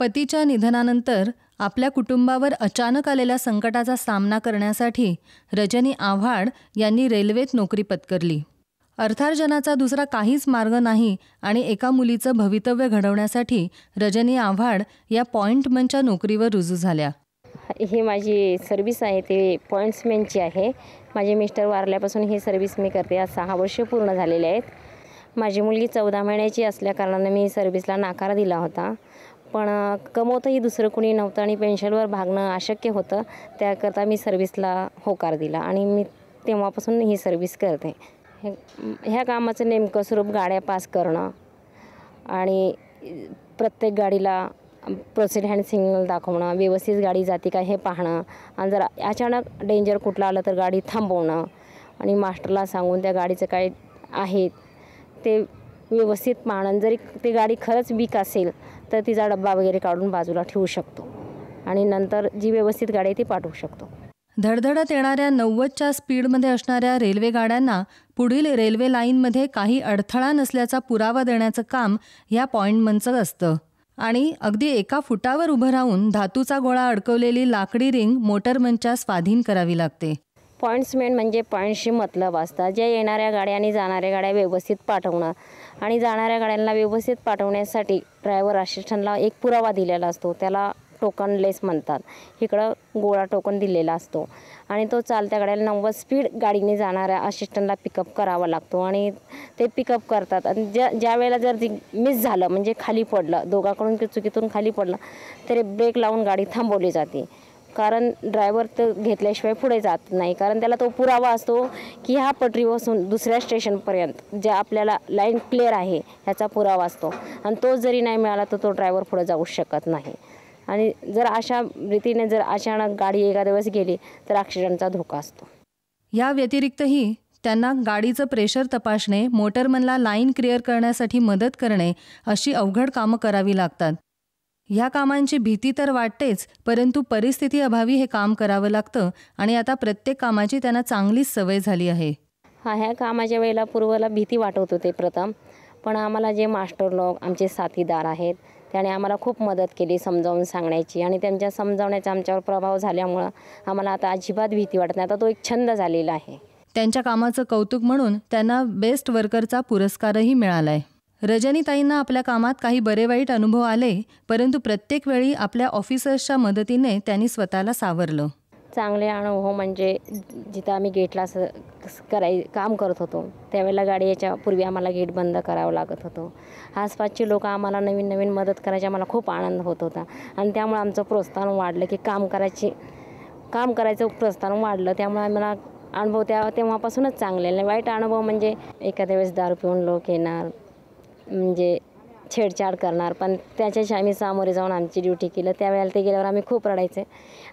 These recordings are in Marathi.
पतीच्या निधनानंतर आपल्या कुटुंबावर अचानक आलेल्या संकटाचा सामना करण्यासाठी रजनी आव्हाड यांनी रेल्वेत नोकरी पत्करली अर्थार्जनाचा दुसरा काहीच मार्ग नाही आणि एका मुलीचं भवितव्य घडवण्यासाठी रजनी आव्हाड या पॉइंटमनच्या नोकरीवर रुजू झाल्या ही माझी सर्विस आहे ती पॉइंट्समॅनची आहे माझे मिस्टर वारल्यापासून ही सर्व्हिस मी करते आज सहा वर्ष पूर्ण झालेले आहेत माझी मुलगी चौदा महिन्याची असल्याकारणानं मी सर्व्हिसला नाकार दिला होता पण कमवतंही दुसरं कोणी नव्हतं आणि पेन्शनवर भागणं अशक्य होतं त्याकरता मी सर्व्हिसला होकार दिला आणि मी तेव्हापासून ही सर्व्हिस करते हे ह्या कामाचं नेमकं स्वरूप गाड्या पास करणं आणि प्रत्येक गाडीला प्रोसिड हँड सिग्नल दाखवणं व्यवस्थित गाडी जाते का हे पाहणं आणि जर अचानक डेंजर कुठला आलं तर गाडी थांबवणं आणि मास्टरला सांगून त्या गाडीचं काय आहे ते व्यवस्थित माणून जरी ती गाडी खरंच वीक असेल तर तिचा डब्बा वगैरे काढून बाजूला ठेवू शकतो आणि नंतर जी व्यवस्थित गाडी आहे ती पाठवू शकतो धडधडत येणाऱ्या नव्वदच्या स्पीडमध्ये असणाऱ्या रेल्वे गाड्यांना पुढील रेल्वे लाईनमध्ये काही अडथळा नसल्याचा पुरावा देण्याचं काम ह्या पॉईंटमनचं असतं आणि अगदी एका फुटावर उभं राहून धातूचा गोळा अडकवलेली लाकडी रिंग मोटरमनच्या स्वाधीन करावी लागते मेन म्हणजे पॉईंटशी मतलब असतात ज्या येणाऱ्या गाड्या आणि जाणाऱ्या गाड्या व्यवस्थित पाठवणं आणि जाणाऱ्या गाड्यांना व्यवस्थित पाठवण्यासाठी ड्रायव्हर असिस्टंटला एक पुरावा दिलेला असतो त्याला टोकन लेस म्हणतात इकडं गोळा टोकन दिलेला असतो आणि तो चालत्या गाड्याला नव्वद स्पीड गाडीने जाणाऱ्या असिस्टंटला पिकअप करावा लागतो आणि ते पिकअप करतात आणि ज्या ज्या वेळेला जर मिस झालं म्हणजे खाली पडलं दोघाकडून चुकीतून खाली पडलं तरी ब्रेक लावून गाडी थांबवली जाते कारण ड्रायव्हर तर घेतल्याशिवाय पुढे जात नाही कारण त्याला तो पुरावा असतो की ह्या पटरीपासून दुसऱ्या स्टेशनपर्यंत ज्या आपल्याला लाईन क्लिअर आहे ह्याचा पुरावा असतो आणि तो जरी नाही मिळाला तर तो ड्रायव्हर पुढे जाऊ शकत नाही आणि जर अशा रीतीने जर अचानक गाडी एखाद्या वेळेस गेली तर ॲक्सिडेंटचा धोका असतो या व्यतिरिक्तही त्यांना गाडीचं प्रेशर तपासणे मोटरमनला लाईन क्लिअर करण्यासाठी मदत करणे अशी अवघड कामं करावी लागतात ह्या कामांची भीती तर वाटतेच परंतु परिस्थिती अभावी हे काम करावं लागतं आणि आता प्रत्येक कामाची त्यांना चांगलीच सवय झाली आहे हा ह्या कामाच्या वेळेला पूर्वला भीती वाटत होते प्रथम पण आम्हाला जे मास्टर लोक आमचे साथीदार आहेत त्याने आम्हाला खूप मदत केली समजावून सांगण्याची आणि त्यांच्या समजावण्याचा आमच्यावर प्रभाव झाल्यामुळं आम्हाला आता अजिबात भीती वाटत नाही आता तो एक छंद झालेला आहे त्यांच्या कामाचं कौतुक म्हणून त्यांना बेस्ट वर्करचा पुरस्कारही मिळाला आहे रजनीताईंना आपल्या कामात काही बरे वाईट अनुभव आले परंतु प्रत्येक वेळी आपल्या ऑफिसर्सच्या मदतीने त्यांनी स्वतःला सावरलं चांगले अनुभव म्हणजे जिथं आम्ही गेटला कराय काम करत होतो त्यावेळेला गाडी याच्या पूर्वी आम्हाला गेट बंद करावं लागत होतो आसपासचे लोक आम्हाला नवीन नवीन मदत करायची आम्हाला खूप आनंद होत होता आणि त्यामुळे आमचं प्रोत्साहन वाढलं की काम करायची काम करायचं प्रोत्साहन वाढलं त्यामुळे आम्हाला अनुभव त्या तेव्हापासूनच चांगले वाईट अनुभव म्हणजे एखाद्या वेळेस दारू पिऊन लोक येणार म्हणजे छेडछाड करणार पण त्याच्याशी आम्ही सामोरे जाऊन आमची ड्युटी केलं त्यावेळेला ते गेल्यावर आम्ही खूप रडायचे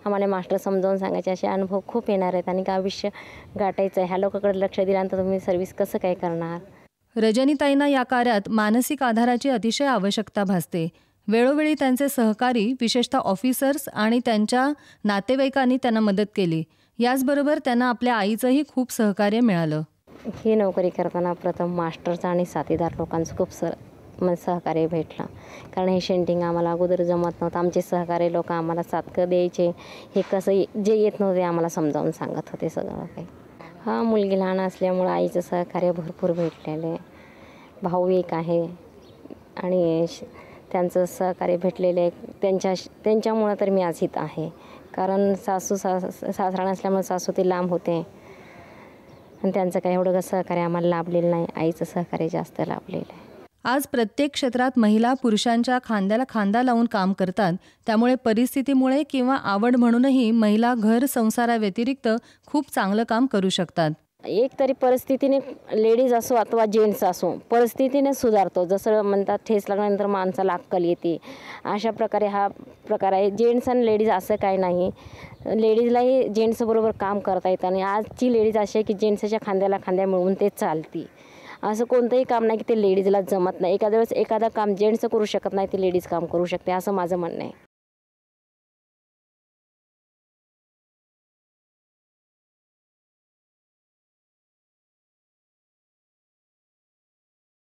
आम्हाला मास्टर समजावून सांगायचे असे अनुभव खूप येणार आहेत आणि आयुष्य गाठायचं आहे ह्या लोकांकडे लक्ष दिल्यानंतर तुम्ही सर्व्हिस कसं काय करणार रजनीताईंना या कार्यात मानसिक आधाराची अतिशय आवश्यकता भासते वेळोवेळी त्यांचे सहकारी विशेषतः ऑफिसर्स आणि त्यांच्या नातेवाईकांनी त्यांना मदत केली याचबरोबर त्यांना आपल्या आईचंही खूप सहकार्य मिळालं ही नोकरी करताना प्रथम मास्टरचं आणि साथीदार लोकांचं खूप सर मग म्हणजे सहकार्य भेटला कारण हे शेंटिंग आम्हाला अगोदर जमत नव्हतं आमचे सहकारी लोक आम्हाला सातकं द्यायचे हे कसं जे येत नव्हते आम्हाला समजावून सांगत होते सगळं काही हा मुलगी लहान असल्यामुळं आईचं सहकार्य भरपूर भेटलेलं आहे भाऊ एक आहे आणि त्यांचं सहकार्य भेटलेलं आहे त्यांच्या त्यांच्यामुळं तर मी आज इथं आहे कारण सासू सास सासरा नसल्यामुळं सासू ते लांब होते आणि त्यांचं काही एवढं सहकार्य आम्हाला लाभलेलं नाही आईचं सहकार्य जास्त लाभलेलं आहे आज प्रत्येक क्षेत्रात महिला पुरुषांच्या खांद्याला खांदा लावून काम करतात त्यामुळे परिस्थितीमुळे किंवा आवड म्हणूनही महिला घर संसाराव्यतिरिक्त खूप चांगलं काम करू शकतात एक तरी परिस्थितीने लेडीज असो अथवा जेंट्स असो परिस्थितीने सुधारतो जसं म्हणतात ठेस लागल्यानंतर माणसाला अक्कल येते अशा प्रकारे हा प्रकार आहे जेंट्स आणि लेडीज असं काय नाही लेडीजलाही जेंट्सबरोबर काम करता येतं आणि आजची लेडीज अशी आहे की जेंट्सच्या खांद्याला खांद्या मिळवून ते चालते असं कोणतंही काम नाही की ते लेडीजला जमत नाही एखाद्या वेळेस एखादं काम जेंट्स करू शकत नाही ते लेडीज काम करू शकते असं माझं म्हणणं आहे